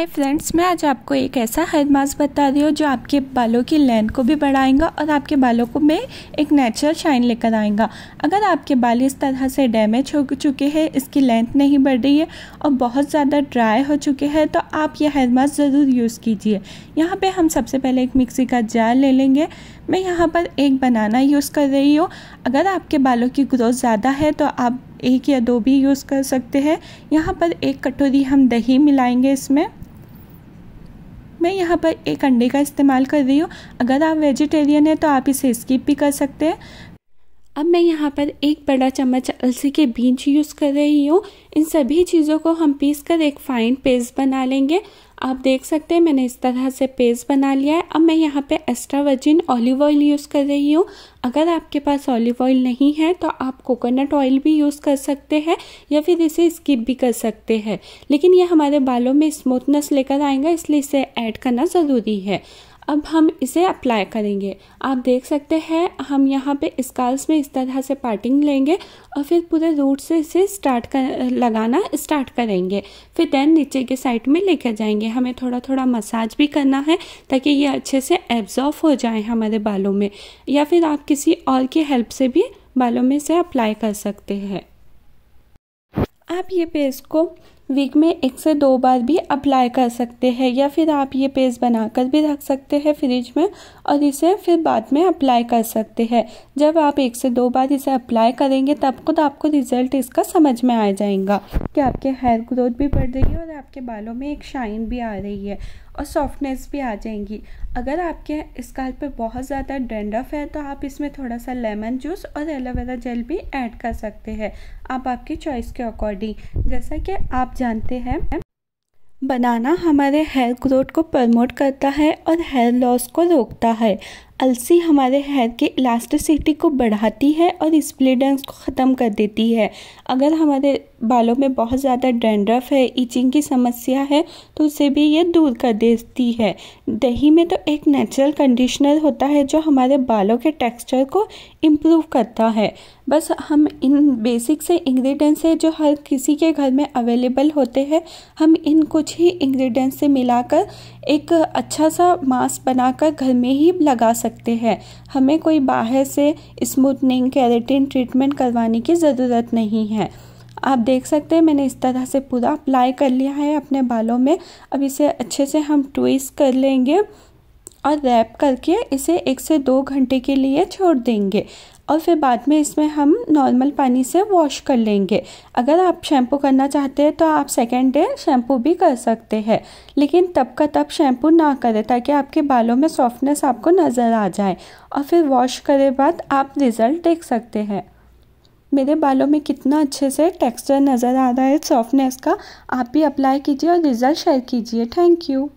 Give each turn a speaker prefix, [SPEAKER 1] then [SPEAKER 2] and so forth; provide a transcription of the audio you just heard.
[SPEAKER 1] hi friends मैं आज आपको एक ऐसा हेयर मास्क बता रही हूँ जो आपके बालों की लेंथ को भी बढ़ाएगा और आपके बालों को में एक नेचुरल शाइन लेकर आएगा अगर आपके बाल इस तरह से डैमेज हो चुके हैं इसकी लेंथ नहीं बढ़ रही है और बहुत ज़्यादा ड्राई हो चुके हैं तो आप ये हेयर मास्क ज़रूर यूज़ कीजिए यहाँ पर हम सबसे पहले एक मिक्सी का जार ले लेंगे मैं यहाँ पर एक बनाना यूज़ कर रही हूँ अगर आपके बालों की ग्रोथ ज़्यादा है तो आप एक या दो भी यूज़ कर सकते हैं यहाँ पर एक कटोरी हम दही मिलाएंगे इसमें मैं यहाँ पर एक अंडे का इस्तेमाल कर रही हूँ अगर आप वेजिटेरियन हैं तो आप इसे स्किप भी कर सकते हैं अब मैं यहाँ पर एक बड़ा चम्मच अलसी के बीज यूज़ कर रही हूँ इन सभी चीज़ों को हम पीस कर एक फाइन पेस्ट बना लेंगे आप देख सकते हैं मैंने इस तरह से पेस्ट बना लिया है अब मैं यहाँ पे extra virgin olive oil use कर रही हूँ अगर आपके पास ऑलिव ऑयल नहीं है तो आप कोकोनट ऑयल भी यूज़ कर सकते हैं या फिर इसे स्किप भी कर सकते हैं लेकिन ये हमारे बालों में स्मूथनेस लेकर आएगा इसलिए इसे ऐड करना ज़रूरी है अब हम इसे अप्लाई करेंगे आप देख सकते हैं हम यहाँ पे स्काल्स में इस तरह से पार्टिंग लेंगे और फिर पूरे रूट से इसे स्टार्ट कर लगाना स्टार्ट करेंगे फिर देन नीचे के साइड में लेकर जाएंगे हमें थोड़ा थोड़ा मसाज भी करना है ताकि ये अच्छे से एब्जॉर्व हो जाए हमारे बालों में या फिर आप किसी और की हेल्प से भी बालों में से अप्लाई कर सकते हैं आप ये पेस्ट को वीक में एक से दो बार भी अप्लाई कर सकते हैं या फिर आप ये पेस्ट बनाकर भी रख सकते हैं फ्रिज में और इसे फिर बाद में अप्लाई कर सकते हैं जब आप एक से दो बार इसे अप्लाई करेंगे तब खुद आपको रिजल्ट इसका समझ में आ जाएगा कि आपके हेयर ग्रोथ भी बढ़ रही है और आपके बालों में एक शाइन भी आ रही है और सॉफ्टनेस भी आ जाएंगी अगर आपके स्काल पे बहुत ज़्यादा डेंडफ है तो आप इसमें थोड़ा सा लेमन जूस और एलोवेरा जेल भी ऐड कर सकते हैं आप आपकी चॉइस के अकॉर्डिंग जैसा कि आप जानते हैं बनाना हमारे हेयर ग्रोथ को प्रमोट करता है और हेयर लॉस को रोकता है अलसी हमारे हेयर की इलास्टिसिटी को बढ़ाती है और स्प्लिडेंस को ख़त्म कर देती है अगर हमारे बालों में बहुत ज़्यादा डेंड्रफ है इचिंग की समस्या है तो उसे भी ये दूर कर देती है दही में तो एक नेचुरल कंडीशनर होता है जो हमारे बालों के टेक्सचर को इम्प्रूव करता है बस हम इन बेसिक से इंग्रेडिएंट्स है जो हर किसी के घर में अवेलेबल होते हैं हम इन कुछ ही इंग्रेडिएंट्स से मिलाकर एक अच्छा सा मास्क बनाकर घर में ही लगा सकते हैं हमें कोई बाहर से स्मूथनिंग कैरेटिन ट्रीटमेंट करवाने की ज़रूरत नहीं है आप देख सकते हैं मैंने इस तरह से पूरा अप्लाई कर लिया है अपने बालों में अब इसे अच्छे से हम ट्विस्ट कर लेंगे और रैप करके इसे एक से दो घंटे के लिए छोड़ देंगे और फिर बाद में इसमें हम नॉर्मल पानी से वॉश कर लेंगे अगर आप शैम्पू करना चाहते हैं तो आप सेकेंड डे शैम्पू भी कर सकते हैं लेकिन तब का तब शैम्पू ना करें ताकि आपके बालों में सॉफ्टनेस आपको नज़र आ जाए और फिर वॉश करे बाद आप रिज़ल्ट देख सकते हैं मेरे बालों में कितना अच्छे से टेक्सचर नज़र आ रहा है सॉफ्टनेस का आप भी अप्लाई कीजिए और रिज़ल्ट शेयर कीजिए थैंक यू